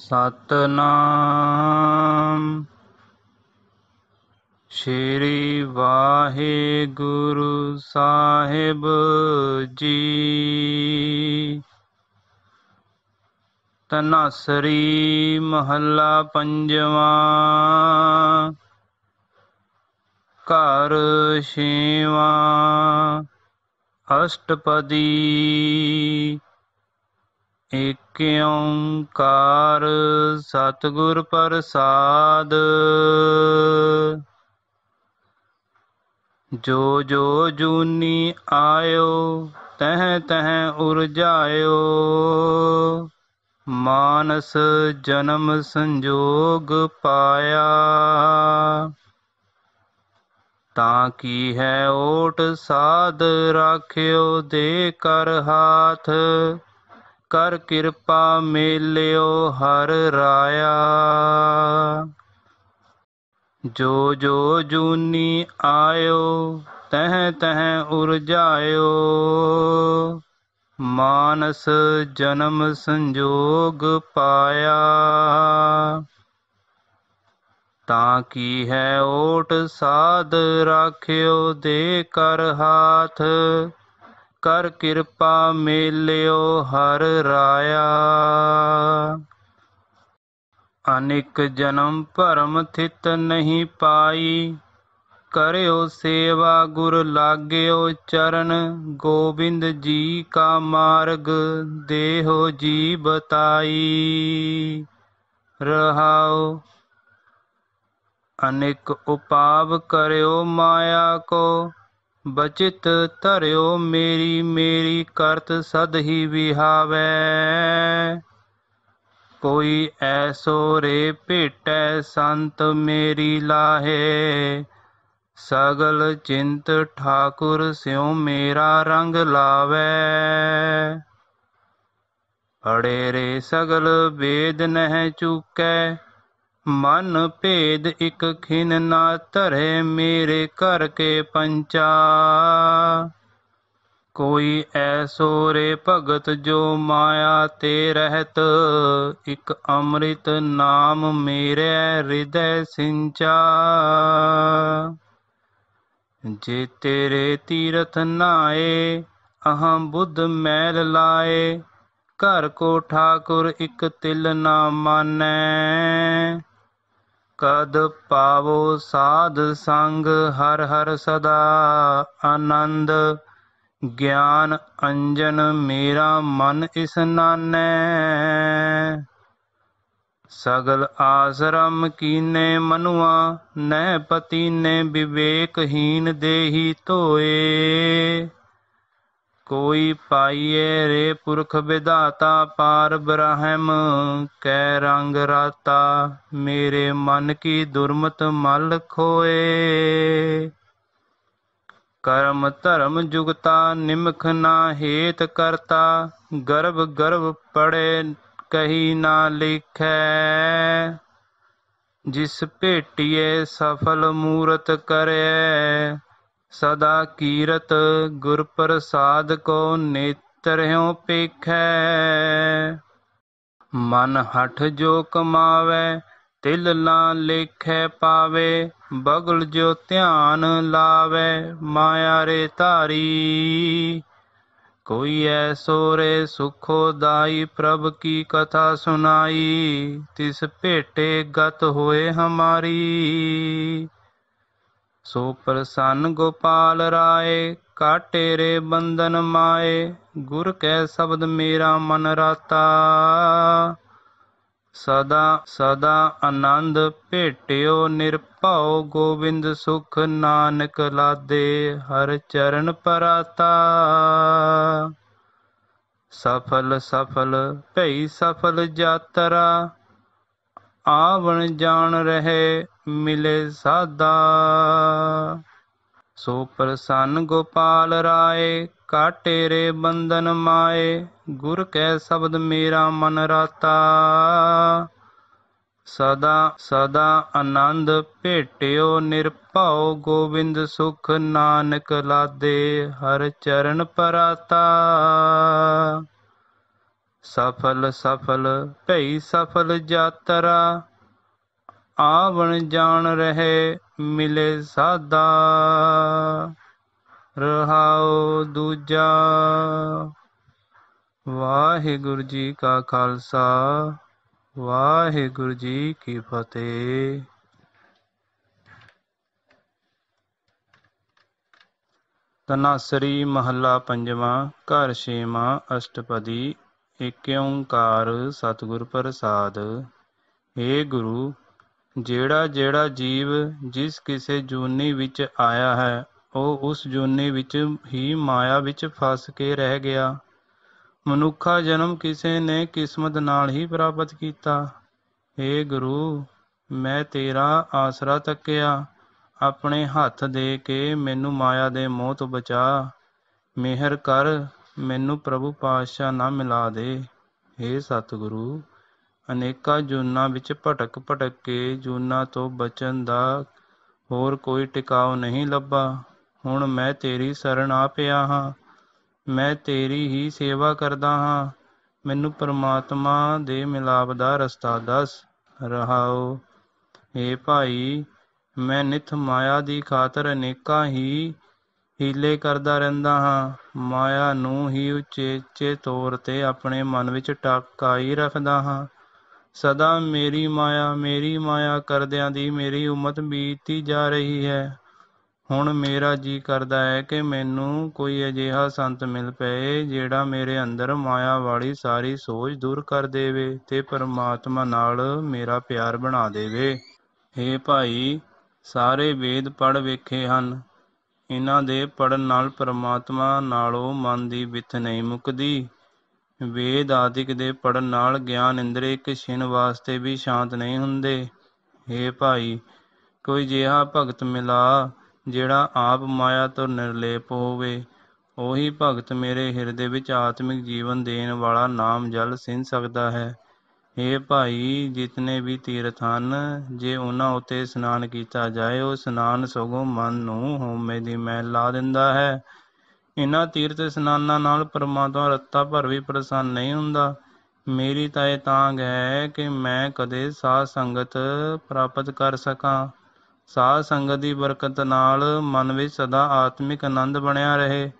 ਸਤਨਾਮ ਸ਼੍ਰੀ ਵਾਹਿਗੁਰੂ ਸਾਹਿਬ ਜੀ ਤਨਸਰੀ ਮਹੱਲਾ ਪੰਜਵਾਂ ਘਰ ਸ਼ੀਵਾ ਅਸ਼ਟਪਦੀ ਏਕ ਓੰਕਾਰ ਸਤਿਗੁਰ ਪ੍ਰਸਾਦ ਜੋ ਜੋ ਜੂਨੀ ਆਇਓ ਤਹ ਤਹ ਉਰਜਾਇਓ ਮਾਨਸ ਜਨਮ ਸੰਜੋਗ ਪਾਇਆ ਤਾਂ ਕੀ ਹੈ ਓਟ ਸਾਧ ਰਾਖਿਓ ਦੇ ਕਰ ਹਾਥ ਕਰ ਕਿਰਪਾ ਮੇਲਿਓ ਹਰ ਰਾਇਆ ਜੋ ਜੋ ਜੂਨੀ ਆਇਓ ਤਹ ਤਹ ਉਰ ਜਾਇਓ ਮਾਨਸ ਜਨਮ ਸੰਜੋਗ ਪਾਇਆ ਤਾਂ ਕੀ ਹੈ ਓਟ ਸਾਧ ਰਾਖਿਓ ਦੇ ਕਰ ਹਾਥ ਕਰ ਕਿਰਪਾ ਮੇਲਿਓ ਹਰ ਰਾਇਆ ਅਨੇਕ ਜਨਮ ਭਰਮ ਥਿਤ ਨਹੀਂ ਪਾਈ ਕਰਿਓ ਸੇਵਾ ਗੁਰ ਲਾਗਿਓ ਚਰਨ ਗੋਬਿੰਦ ਜੀ ਕਾ ਮਾਰਗ ਦੇਹੋ ਜੀ ਬਤਾਈ ਰਹਾਉ ਅਨੇਕ ਉਪਾਵ ਕਰਿਓ ਮਾਇਆ ਕੋ ਬਚਿਤ ਧਰਿਓ ਮੇਰੀ ਮੇਰੀ ਕਰਤ ਸਦ ਹੀ ਵਿਹਾਵੇ ਕੋਈ ਐਸੋ ਰੇ ਭੇਟੈ ਸੰਤ ਮੇਰੀ ਲਾਹੇ ਸਗਲ ਚਿੰਤ ਠਾਕੁਰ ਸਿਉ ਮੇਰਾ ਰੰਗ ਲਾਵੇ ਅੜੇ ਰੇ ਸਗਲ ਵੇਦ ਨਹਿ ਚੁਕੈ ਮਨ ਭੇਦ ਇਕ ਖਿਨ ਨਾ ਧਰੇ ਮੇਰੇ ਘਰ ਕੇ ਪੰਚਾ ਕੋਈ ਐਸੋ ਰੇ ਭਗਤ ਜੋ ਮਾਇਆ ਤੇ ਰਹਿਤ ਇਕ ਅੰਮ੍ਰਿਤ ਨਾਮ ਮੇਰੇ ਹਿਰਦੈ ਸਿੰਚਾ ਜੇ ਤੇਰੇ ਤੀਰਥ ਨਾਏ ਅਹੰ ਬੁੱਧ ਮੈਲ ਲਾਏ ਘਰ ਕੋ ਠਾਕੁਰ ਇਕ ਤਿਲ ਨਾ ਮਾਨੈ ਕਦ ਪਾਵੋ ਸਾਧ ਸੰਗ ਹਰ ਹਰ ਸਦਾ ਆਨੰਦ ਗਿਆਨ ਅੰਜਨ ਮੇਰਾ ਮਨ ਇਸ ਨਾਨੈ ਸਗਲ ਆਸਰਮ ਕੀਨੇ ਮਨੁਆ ਨਹਿ ਪਤੀਨੇ ਵਿਵੇਕਹੀਨ ਦੇਹੀ ਧੋਏ ਕੋਈ ਪਾਈਏ ਰੇ ਪੁਰਖ ਵਿਧਾਤਾ ਪਾਰ ਬ੍ਰਹਮ ਕੈ ਰੰਗ ਰਾਤਾ ਮੇਰੇ ਮਨ ਕੀ ਦੁਰਮਤ ਮਲ ਖੋਏ ਕਰਮ ਧਰਮ ਜੁਗਤਾ ਨਿਮਖ ਨਾ ਹੇਤ ਕਰਤਾ ਗਰਭ ਗਰਭ ਪੜੇ ਕਹੀ ਨਾ ਲਿਖੈ ਜਿਸ ਭੇਟੀਏ ਸਫਲ ਮੂਰਤ ਕਰੇ ਸਦਾ ਕੀਰਤ ਗੁਰ ਪ੍ਰਸਾਦ ਕੋ ਨੇਤਰਿਉ ਪੇਖੈ ਮਨ ਹਠ ਜੋ ਕਮਾਵੇ ਤਿਲ ਨਾ ਲੇਖੈ ਪਾਵੇ ਬਗਲ ਜੋ ਧਿਆਨ ਲਾਵੇ ਮਾਇਆ ਰੇ ਧਾਰੀ ਕੋਈ ਐਸੋ ਰੇ ਸੁਖੋ ਦਾਈ ਪ੍ਰਭ ਕੀ ਕਥਾ ਸੁਨਾਈ ਤਿਸ ਭੇਟੇ ਗਤ ਹੋਏ ਹਮਾਰੀ ਸੋ ਪ੍ਰਸੰਨ ਗੋਪਾਲ ਰਾਏ ਕਾਟੇ ਰੇ ਬੰਧਨ ਮਾਏ ਗੁਰ ਕੈ ਸ਼ਬਦ ਮੇਰਾ ਮਨ ਰਾਤਾ ਸਦਾ ਸਦਾ ਆਨੰਦ ਭੇਟਿਓ ਨਿਰਭਉ ਗੋਬਿੰਦ ਸੁਖ ਨਾਨਕ ਲਾਦੇ ਹਰ ਚਰਨ ਪਰਾਤਾ ਸਫਲ ਸਫਲ ਭਈ ਸਫਲ ਯਾਤਰਾ ਆਵਣ ਜਾਣ ਰਹੇ ਮਿਲੇ ਸਾਦਾ ਸੋ ਪ੍ਰਸੰਨ ਗੋਪਾਲ ਰਾਏ ਕਾਟੇ ਰੇ ਬੰਧਨ ਮਾਏ ਗੁਰ ਕੈ ਸ਼ਬਦ ਮੇਰਾ ਮਨ ਰਾਤਾ ਸਦਾ ਸਦਾ ਆਨੰਦ ਭੇਟਿਓ ਨਿਰਭਉ ਗੋਬਿੰਦ ਸੁਖ ਨਾਨਕ ਲਾਦੇ ਹਰ ਚਰਨ ਪਰਾਤਾ ਸਫਲ ਸਫਲ ਭਈ ਸਫਲ ਯਾਤਰਾ ਆਵਣ ਜਾਣ ਰਹੇ ਮਿਲੇ ਸਾਦਾ ਰਹਾਉ ਦੂਜਾ ਵਾਹਿਗੁਰੂ ਜੀ ਕਾ ਖਾਲਸਾ ਵਾਹਿਗੁਰੂ ਜੀ ਕੀ ਫਤਿਹ ਸ੍ਰੀ ਮਹੱਲਾ ਪੰਜਵਾਂ ਘਰ ਛੇਵਾਂ ਅਸ਼ਟਪਦੀ ਏਕ ਓੰਕਾਰ ਸਤਿਗੁਰ ਪ੍ਰਸਾਦ ਏ ਗੁਰੂ ਜਿਹੜਾ ਜਿਹੜਾ ਜੀਵ ਜਿਸ ਕਿਸੇ ਜੋਨੀ ਵਿੱਚ ਆਇਆ ਹੈ ਉਹ ਉਸ ਜੋਨੀ ਵਿੱਚ ਹੀ ਮਾਇਆ ਵਿੱਚ ਫਸ ਕੇ ਰਹਿ ਗਿਆ ਮਨੁੱਖਾ ਜਨਮ ਕਿਸੇ ਨੇ ਕਿਸਮਤ ਨਾਲ ਹੀ ਪ੍ਰਾਪਤ ਕੀਤਾ हे ਗੁਰੂ ਮੈਂ ਤੇਰਾ ਆਸਰਾ ਤੱਕਿਆ ਆਪਣੇ ਹੱਥ ਦੇ ਕੇ ਮੈਨੂੰ ਮਾਇਆ ਦੇ ਮੋਹ ਤੋਂ ਬਚਾ ਮਿਹਰ ਕਰ ਮੈਨੂੰ ਪ੍ਰਭੂ ਪਾਤਸ਼ਾਹ ਨਾਲ ਮਿਲਾ ਦੇ हे ਸਤਿਗੁਰੂ ਅਨੇਕਾਂ ਜੂਨਾਂ ਵਿੱਚ ਭਟਕ ਭਟਕ ਕੇ ਜੂਨਾਂ ਤੋਂ ਬਚਣ ਦਾ ਹੋਰ ਕੋਈ ਟਿਕਾਉ ਨਹੀਂ ਲੱਭਾ ਹੁਣ ਮੈਂ ਤੇਰੀ ਸ਼ਰਨ ਆ ਪਿਆ ਹਾਂ ਮੈਂ ਤੇਰੀ ਹੀ ਸੇਵਾ ਕਰਦਾ ਹਾਂ ਮੈਨੂੰ ਪਰਮਾਤਮਾ ਦੇ ਮਿਲਾਪ ਦਾ ਰਸਤਾ ਦੱਸ ਰਹਾਓ ਏ ਭਾਈ ਮੈਂ ਨਿਤ ਮਾਇਆ ਦੀ ਖਾਤਰ ਅਨੇਕਾਂ ਹੀ ਹੀਲੇ ਕਰਦਾ ਰਹਿੰਦਾ ਹਾਂ ਮਾਇਆ ਨੂੰ ਹੀ ਉਚੇਚੇ ਤੌਰ ਤੇ ਆਪਣੇ ਮਨ ਵਿੱਚ ਟਕਾਈ ਰੱਖਦਾ ਹਾਂ ਸਦਾ ਮੇਰੀ ਮਾਇਆ ਮੇਰੀ ਮਾਇਆ ਕਰਦਿਆਂ ਦੀ ਮੇਰੀ ਉਮਤ ਬੀਤੀ ਜਾ ਰਹੀ ਹੈ ਹੁਣ ਮੇਰਾ ਜੀ ਕਰਦਾ ਹੈ ਕਿ ਮੈਨੂੰ ਕੋਈ ਅਜਿਹਾ ਸੰਤ ਮਿਲ ਪਏ ਜਿਹੜਾ ਮੇਰੇ ਅੰਦਰ ਮਾਇਆ ਵਾਲੀ ਸਾਰੀ ਸੋਚ ਦੂਰ ਕਰ ਦੇਵੇ ਤੇ ਪਰਮਾਤਮਾ ਨਾਲ ਮੇਰਾ ਪਿਆਰ ਬਣਾ ਦੇਵੇ हे ਭਾਈ ਸਾਰੇ ਵੇਦ ਪੜ ਵੇਖੇ ਹਨ ਇਹਨਾਂ ਦੇ ਪੜਨ ਨਾਲ ਪਰਮਾਤਮਾ ਨਾਲੋਂ ਮਨ ਦੀ ਵਿਤ ਨਹੀਂ ਮੁਕਦੀ ਵੇਦ ਆਦਿਕ ਦੇ ਪੜਨ ਨਾਲ ਗਿਆਨ ਇੰਦਰੀ ਇੱਕ ਛਿਨ ਵਾਸਤੇ ਵੀ ਸ਼ਾਂਤ ਨਹੀਂ ਹੁੰਦੇ हे ਭਾਈ ਕੋਈ ਜਿਹਾ ਭਗਤ ਮਿਲਾ ਜਿਹੜਾ ਆਪ ਮਾਇਆ ਤੋਂ ਨਿਰਲੇਪ ਹੋਵੇ ਉਹੀ ਭਗਤ ਮੇਰੇ ਹਿਰਦੇ ਵਿੱਚ ਆਤਮਿਕ ਜੀਵਨ ਦੇਣ ਵਾਲਾ ਨਾਮ ਜਲ ਸਿੰਧ ਸਕਦਾ ਹੈ हे ਭਾਈ ਜਿਤਨੇ ਵੀ ਤੀਰਥ ਹਨ ਜੇ ਉਹਨਾਂ ਉਤੇ ਇਸ਼ਨਾਨ ਕੀਤਾ ਜਾਏ ਉਹ ਇਸ਼ਨਾਨ ਸਗੋਂ ਮਨ ਨੂੰ ਹਉਮੈ ਦੀ ਮਹਿਲਾ ਲਾ ਦਿੰਦਾ ਹੈ ਇਹਨਾਂ ਤੀਰਥ ਸਨਾਨਾ ਨਾਲ ਪਰਮਾਤਮਾ ਰੱਤਾ ਭਰ ਵੀ ਪ੍ਰਸੰਨ ਨਹੀਂ ਹੁੰਦਾ। ਮੇਰੀ ਤਾਂ ਇਹ ਤਾਂਗ ਹੈ ਕਿ ਮੈਂ ਕਦੇ ਸਾਧ ਸੰਗਤ ਪ੍ਰਾਪਤ ਕਰ ਸਕਾਂ। ਸਾਧ ਸੰਗਤ ਦੀ ਬਰਕਤ ਨਾਲ ਮਨ ਵਿੱਚ ਸਦਾ ਆਤਮਿਕ ਆਨੰਦ ਬਣਿਆ ਰਹੇ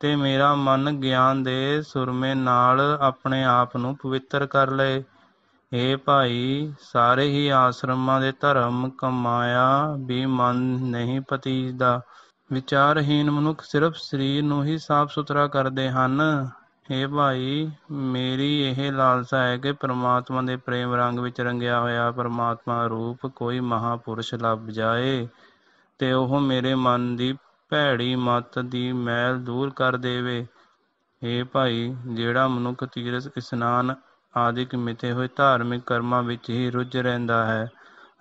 ਤੇ ਮੇਰਾ ਮਨ ਗਿਆਨ ਦੇ ਸੁਰਮੇ ਨਾਲ ਆਪਣੇ ਆਪ ਨੂੰ ਪਵਿੱਤਰ ਕਰ ਲਏ। ਏ ਭਾਈ, ਸਾਰੇ ਹੀ ਆਸ਼ਰਮਾਂ ਦੇ ਧਰਮ ਕਮਾਇਆ ਵੀ ਮਨ ਨਹੀਂ ਪਤੀਜਦਾ। ਵਿਚਾਰਹੀਨ ਮਨੁੱਖ ਸਿਰਫ ਸਰੀਰ ਨੂੰ ਹੀ ਸਾਫ਼ ਸੁਥਰਾ ਕਰਦੇ ਹਨ ਹੇ ਭਾਈ ਮੇਰੀ ਇਹ ਲਾਲਸਾ ਹੈ ਕਿ ਪ੍ਰਮਾਤਮਾ ਦੇ ਪ੍ਰੇਮ ਰੰਗ ਵਿੱਚ ਰੰਗਿਆ ਹੋਇਆ ਪ੍ਰਮਾਤਮਾ ਰੂਪ ਕੋਈ ਮਹਾਪੁਰਸ਼ ਲੱਭ ਜਾਏ ਤੇ ਉਹ ਮੇਰੇ ਮਨ ਦੀ ਭੈੜੀ ਮਤ ਦੀ ਮੈਲ ਦੂਰ ਕਰ ਦੇਵੇ ਹੇ ਭਾਈ ਜਿਹੜਾ ਮਨੁੱਖ ਤੀਰਥ ਇਸ਼ਨਾਨ ਆਦਿਕ ਮਿਤੇ ਹੋਏ ਧਾਰਮਿਕ ਕਰਮਾਂ ਵਿੱਚ ਹੀ ਰੁੱਝ ਰਹਿੰਦਾ ਹੈ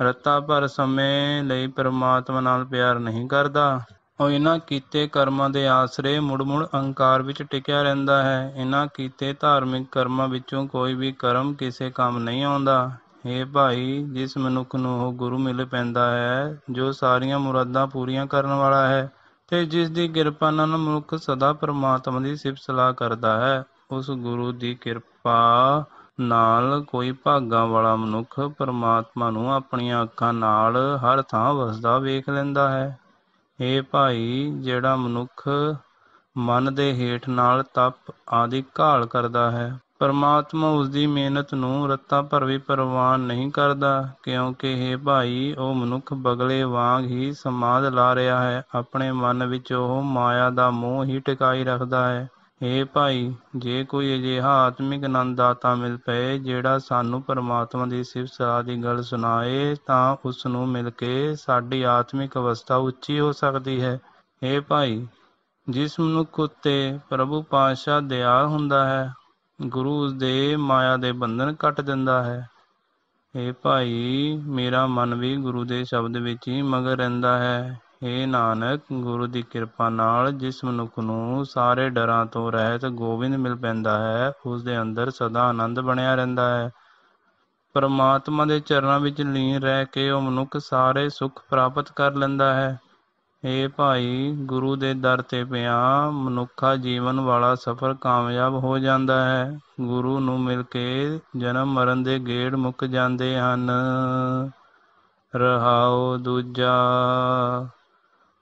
ਰਤਾ ਭਰ ਸਮੇਂ ਲਈ ਪ੍ਰਮਾਤਮਾ ਨਾਲ ਪਿਆਰ ਨਹੀਂ ਕਰਦਾ ਇਹਨਾਂ ਕੀਤੇ ਕਰਮਾਂ ਦੇ ਆਸਰੇ ਮੁੜ-ਮੁੜ ਅਹੰਕਾਰ ਵਿੱਚ ਟਿਕਿਆ ਰਹਿੰਦਾ ਹੈ। ਇਹਨਾਂ ਕੀਤੇ ਧਾਰਮਿਕ ਕਰਮਾਂ ਵਿੱਚੋਂ ਕੋਈ ਵੀ ਕਰਮ ਕਿਸੇ ਕੰਮ ਨਹੀਂ ਆਉਂਦਾ। ਹੇ ਭਾਈ, ਜਿਸ ਮਨੁੱਖ ਨੂੰ ਉਹ ਗੁਰੂ ਮਿਲ ਪੈਂਦਾ ਹੈ, ਜੋ ਸਾਰੀਆਂ ਮੁਰਾਦਾਂ ਪੂਰੀਆਂ ਕਰਨ ਵਾਲਾ ਹੈ ਤੇ ਜਿਸ ਦੀ ਕਿਰਪਾ ਨਾਲ ਮਨੁੱਖ ਸਦਾ ਪਰਮਾਤਮਾ ਦੀ ਸਿਫਤ-ਸਲਾਹ ਕਰਦਾ ਹੈ, ਉਸ ਗੁਰੂ ਦੀ ਕਿਰਪਾ ਨਾਲ ਕੋਈ ਭਾਗਾ ਵਾਲਾ ਮਨੁੱਖ ਪਰਮਾਤਮਾ ਨੂੰ ਆਪਣੀਆਂ ਅੱਖਾਂ ਨਾਲ ਹਰ ਥਾਂ ਵਸਦਾ ਵੇਖ ਲੈਂਦਾ ਹੈ। हे भाई जेड़ा मनुख ਮਨ ਦੇ ਹੇਠ ਨਾਲ ਤਪ ਆਦਿ ਘਾਲ ਕਰਦਾ ਹੈ ਪਰਮਾਤਮਾ ਉਸ ਦੀ ਮਿਹਨਤ ਨੂੰ ਰੱਤਾ ਭਰ ਵੀ ਪਰਵਾਨ ਨਹੀਂ ਕਰਦਾ ਕਿਉਂਕਿ हे ਭਾਈ ਉਹ ਮਨੁੱਖ ਬਗਲੇ ਵਾਂਗ ਹੀ ਸਮਾਦ ਲਾ ਰਿਹਾ ਹੈ ਆਪਣੇ ਮਨ ਵਿੱਚ ਉਹ ਮਾਇਆ ਦਾ ਮੋਹ ਹੀ ਟਿਕਾਈ ਰੱਖਦਾ ਹੈ ਹੇ ਭਾਈ ਜੇ ਕੋਈ ਅਜਿਹਾ ਆਤਮਿਕ ਆਨੰਦ ਦਾਤਾ ਮਿਲ ਪਏ ਜਿਹੜਾ ਸਾਨੂੰ ਪਰਮਾਤਮਾ ਦੀ ਸਿਫਤ ਸਲਾਹ ਦੀ ਗੱਲ ਸੁਣਾਏ ਤਾਂ ਉਸ ਨੂੰ ਮਿਲ ਕੇ ਸਾਡੀ ਆਤਮਿਕ ਅਵਸਥਾ ਉੱਚੀ ਹੋ ਸਕਦੀ ਹੈ ਹੇ ਭਾਈ ਜਿਸ ਮਨੁੱਖ ਉੱਤੇ ਪ੍ਰਭੂ ਪਾਤਸ਼ਾਹ ਦਇਆ ਹੁੰਦਾ ਹੈ ਗੁਰੂ ਉਸ ਦੇ ਮਾਇਆ ਦੇ ਬੰਧਨ ਕੱਟ ਦਿੰਦਾ ਹੈ ਹੇ ਭਾਈ ਮੇਰਾ ਮਨ ਵੀ ਗੁਰੂ ਦੇ ਸ਼ਬਦ ਵਿੱਚ ਹੀ ਮਗਰ ਰਹਿੰਦਾ ਹੈ ਹੇ ਨਾਨਕ ਗੁਰੂ ਦੀ ਕਿਰਪਾ ਨਾਲ ਜਿਸ ਮਨੁੱਖ ਨੂੰ ਸਾਰੇ ਡਰਾਂ ਤੋਂ ਰਹਿਤ ਗੋਬਿੰਦ ਮਿਲ ਪੈਂਦਾ ਹੈ ਉਸ ਦੇ ਅੰਦਰ ਸਦਾ ਆਨੰਦ ਬਣਿਆ ਰਹਿੰਦਾ ਹੈ ਪਰਮਾਤਮਾ ਦੇ ਚਰਨਾਂ ਵਿੱਚ ਲੀਨ ਰਹਿ ਕੇ ਉਹ ਮਨੁੱਖ ਸਾਰੇ ਸੁੱਖ ਪ੍ਰਾਪਤ ਕਰ ਲੈਂਦਾ ਹੈ ਏ ਭਾਈ ਗੁਰੂ ਦੇ ਦਰ ਤੇ ਪਿਆ ਮਨੁੱਖਾ ਜੀਵਨ ਵਾਲਾ ਸਫ਼ਰ ਕਾਮਯਾਬ ਹੋ ਜਾਂਦਾ ਹੈ ਗੁਰੂ ਨੂੰ ਮਿਲ ਕੇ ਜਨਮ ਮਰਨ ਦੇ ਗੇੜ ਮੁੱਕ ਜਾਂਦੇ ਹਨ ਰਹਾਉ ਦੂਜਾ